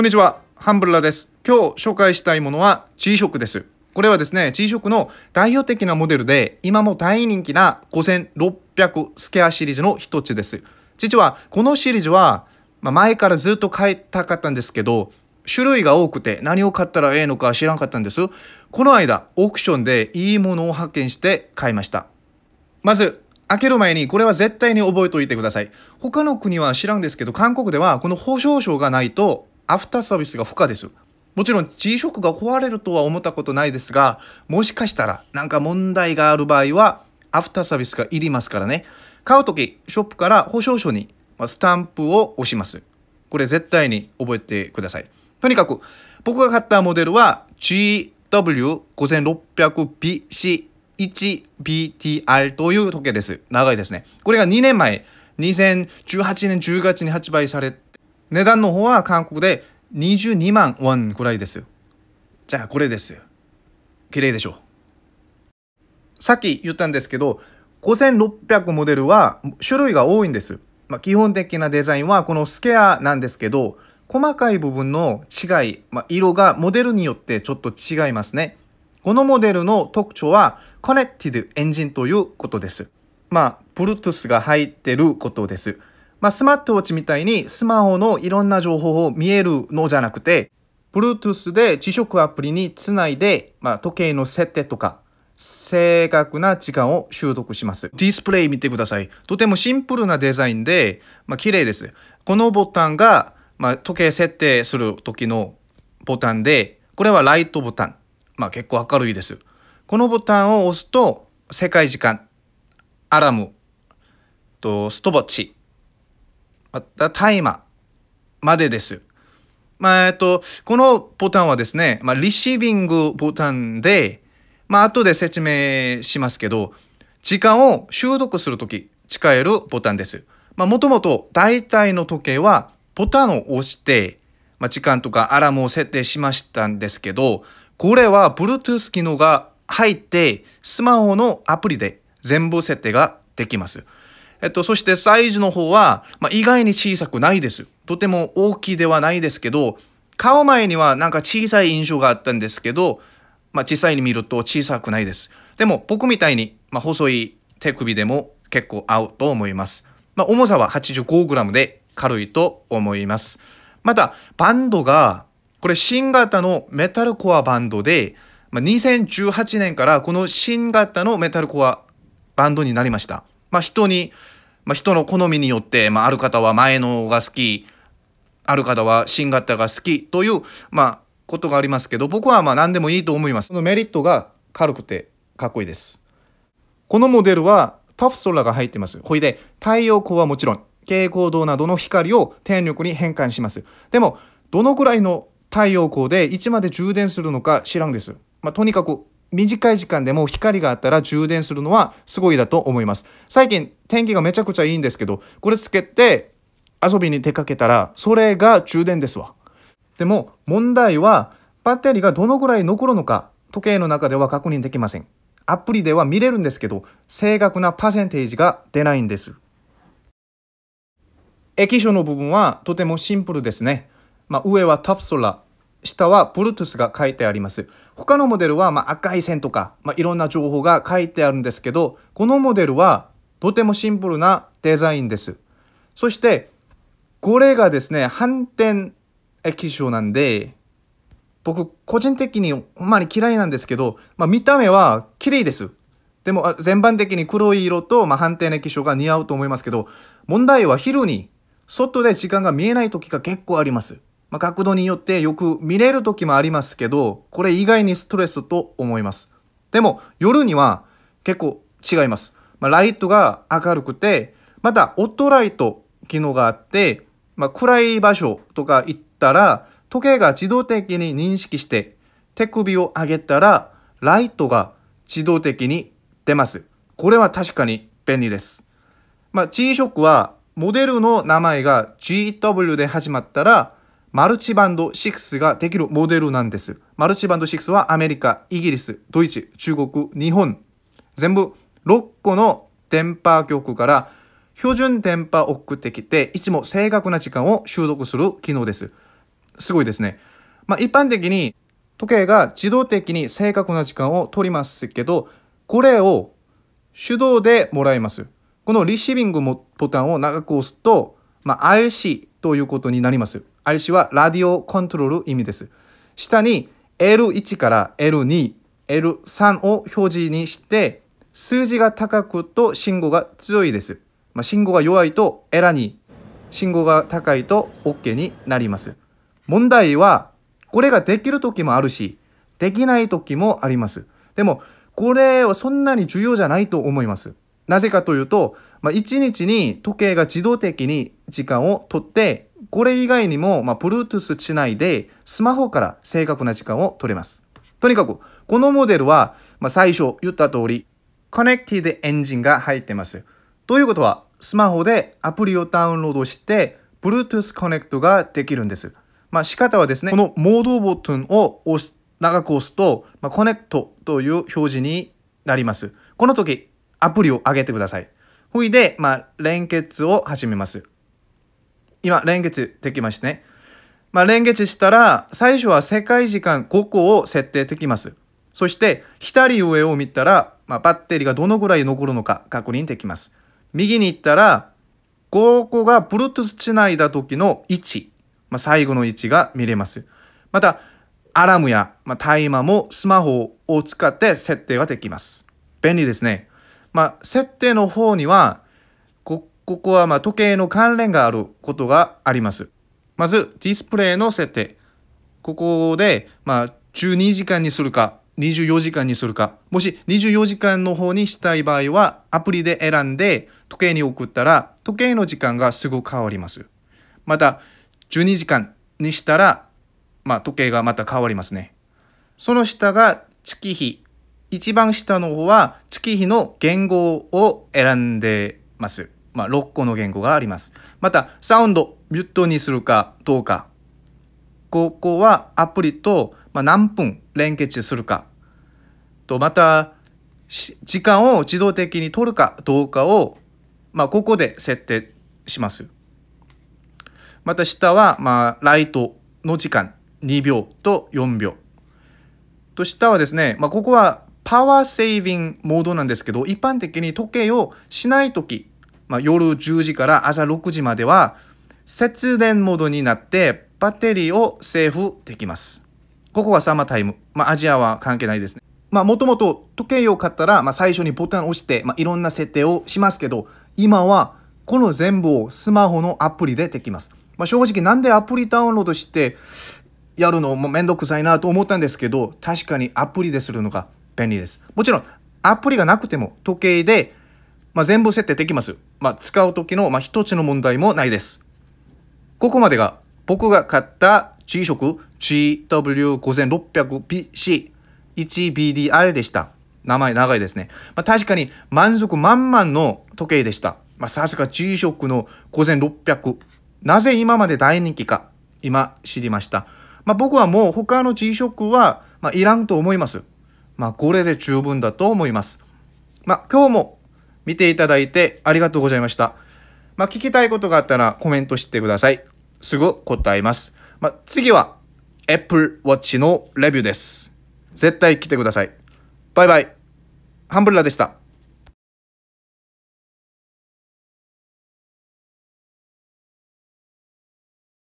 こんにちは、ハンブルラです。今日紹介したいものは G ショックです。これはですね、G ショックの代表的なモデルで、今も大人気な5600スケアシリーズの一つです。実はこのシリーズは、まあ、前からずっと買いたかったんですけど、種類が多くて何を買ったらええのか知らんかったんです。この間、オークションでいいものを発見して買いました。まず、開ける前にこれは絶対に覚えておいてください。他の国は知らんですけど、韓国ではこの保証書がないとアフターサービスが不可です。もちろん G ショックが壊れるとは思ったことないですが、もしかしたらなんか問題がある場合は、アフターサービスがいりますからね。買うとき、ショップから保証書にスタンプを押します。これ絶対に覚えてください。とにかく、僕が買ったモデルは GW5600BC1BTR という時計です。長いですね。これが2年前、2018年10月に発売され値段の方は韓国で22万ウォンくらいですよ。じゃあこれですよ。綺麗でしょう。さっき言ったんですけど、5600モデルは種類が多いんです。まあ、基本的なデザインはこのスケアなんですけど、細かい部分の違い、まあ、色がモデルによってちょっと違いますね。このモデルの特徴はコネクティブエンジンということです。まあ、Bluetooth が入ってることです。まあ、スマートウォッチみたいにスマホのいろんな情報を見えるのじゃなくて、Bluetooth で磁職アプリにつないで、まあ、時計の設定とか、正確な時間を習得します。ディスプレイ見てください。とてもシンプルなデザインで、まあ、綺麗です。このボタンが、まあ、時計設定する時のボタンで、これはライトボタン。まあ、結構明るいです。このボタンを押すと、世界時間、アラーム、とストボッチ、また大麻までです。まあ、えっと、このボタンはですね、まあ、リシービングボタンで、まあ、後で説明しますけど、時間を習得するとき、使えるボタンです。まあ、もともと大体の時計は、ボタンを押して、まあ、時間とかアラームを設定しましたんですけど、これは Bluetooth 機能が入って、スマホのアプリで全部設定ができます。えっと、そしてサイズの方は、まあ、意外に小さくないです。とても大きいではないですけど、顔前にはなんか小さい印象があったんですけど、まあ、実際に見ると小さくないです。でも僕みたいに、まあ、細い手首でも結構合うと思います。まあ、重さは 85g で軽いと思います。また、バンドが、これ新型のメタルコアバンドで、まあ、2018年からこの新型のメタルコアバンドになりました。まあ、人に、まあ、人の好みによって、まあ、ある方は前のが好き、ある方は新型が好きという、まあ、ことがありますけど、僕はまあ何でもいいと思います。そのメリットが軽くてかっこいいです。このモデルはタフソラが入ってます。ほいで、太陽光はもちろん、蛍光灯などの光を電力に変換します。でも、どのくらいの太陽光でいつまで充電するのか知らんです。まあ、とにかく短い時間でも光があったら充電するのはすごいだと思います。最近天気がめちゃくちゃいいんですけど、これつけて遊びに出かけたら、それが充電ですわ。でも問題はバッテリーがどのぐらい残るのか、時計の中では確認できません。アプリでは見れるんですけど、正確なパーセンテージが出ないんです。液晶の部分はとてもシンプルですね。まあ、上はタプソラ、下はブルトゥスが書いてあります。他のモデルは、ま赤い線とか、まあ、いろんな情報が書いてあるんですけど、このモデルはとてもシンプルなデザインです。そして、これがですね、反転液晶なんで、僕、個人的にほんまに嫌いなんですけど、まあ、見た目は綺麗です。でも、全般的に黒い色と、まあ、反転液晶が似合うと思いますけど、問題は昼に、外で時間が見えない時が結構あります。まあ、角度によってよく見れる時もありますけど、これ以外にストレスと思います。でも夜には結構違います。まあ、ライトが明るくて、またオットライト機能があって、まあ、暗い場所とか行ったら、時計が自動的に認識して、手首を上げたら、ライトが自動的に出ます。これは確かに便利です。まあ、G h o c k は、モデルの名前が GW で始まったら、マルチバンド6ができるモデルなんです。マルチバンド6はアメリカ、イギリス、ドイツ、中国、日本、全部6個の電波局から標準電波を送ってきて、いつも正確な時間を習得する機能です。すごいですね。まあ、一般的に時計が自動的に正確な時間を取りますけど、これを手動でもらいます。このリシービングボタンを長く押すと、まあ、RC ということになります。あるしはラディオコントロール意味です。下に L1 から L2、L3 を表示にして、数字が高くと信号が強いです。まあ、信号が弱いとエラに、信号が高いと OK になります。問題は、これができる時もあるし、できない時もあります。でも、これはそんなに重要じゃないと思います。なぜかというと、まあ、1日に時計が自動的に時間をとって、これ以外にも、まあ、Bluetooth しないで、スマホから正確な時間を取れます。とにかく、このモデルは、まあ、最初言った通り、コネクティでエンジンが入ってます。ということは、スマホでアプリをダウンロードして、Bluetooth コネクトができるんです。まあ、仕方はですね、このモードボタンを押す、長く押すと、まあ、コネクトという表示になります。この時、アプリを上げてください。ほいで、まあ、連結を始めます。今、連結できましたね。まあ、連結したら、最初は世界時間5個を設定できます。そして、左上を見たら、まあ、バッテリーがどのぐらい残るのか確認できます。右に行ったら、5個が Bluetooth つないだ時の位置、まあ、最後の位置が見れます。また、アラームや、まあ、タイマーもスマホを使って設定ができます。便利ですね。まあ、設定の方には、こ、ここはま時計の関連があることがあります。まず、ディスプレイの設定。ここで、まあ、12時間にするか、24時間にするか、もし24時間の方にしたい場合は、アプリで選んで、時計に送ったら、時計の時間がすぐ変わります。また、12時間にしたら、まあ、時計がまた変わりますね。その下が月日一番下の方は月日の言語を選んでます。まあ、6個の言語があります。また、サウンド、ミュットにするかどうか。ここはアプリと、まあ、何分連結するか。と、また、時間を自動的に取るかどうかを、まあ、ここで設定します。また下は、まあ、ライトの時間2秒と4秒。と下はですね、まあ、ここはパワーセービングモードなんですけど、一般的に時計をしない時、まあ、夜10時から朝6時までは、節電モードになって、バッテリーをセーフできます。ここはサマータイム。まあ、アジアは関係ないですね。まあ、もともと時計を買ったら、まあ、最初にボタンを押して、まあ、いろんな設定をしますけど、今はこの全部をスマホのアプリでできます。まあ、正直なんでアプリダウンロードしてやるのもめんどくさいなと思ったんですけど、確かにアプリでするのが便利です。もちろん、アプリがなくても時計で、まあ、全部設定できます。まあ、使う時の、まあ、一つの問題もないです。ここまでが僕が買った G 色 GW5600BC1BDR でした。名前長いですね。まあ、確かに満足満々の時計でした。まあ、さすが G 色の5600。なぜ今まで大人気か、今知りました。まあ、僕はもう他の G 色は、まあ、いらんと思います。まあ、これで十分だと思います。まあ、今日も見ていただいてありがとうございました。まあ、聞きたいことがあったらコメントしてください。すぐ答えます。まあ、次は Apple Watch のレビューです。絶対来てください。バイバイ。ハンブルラでした。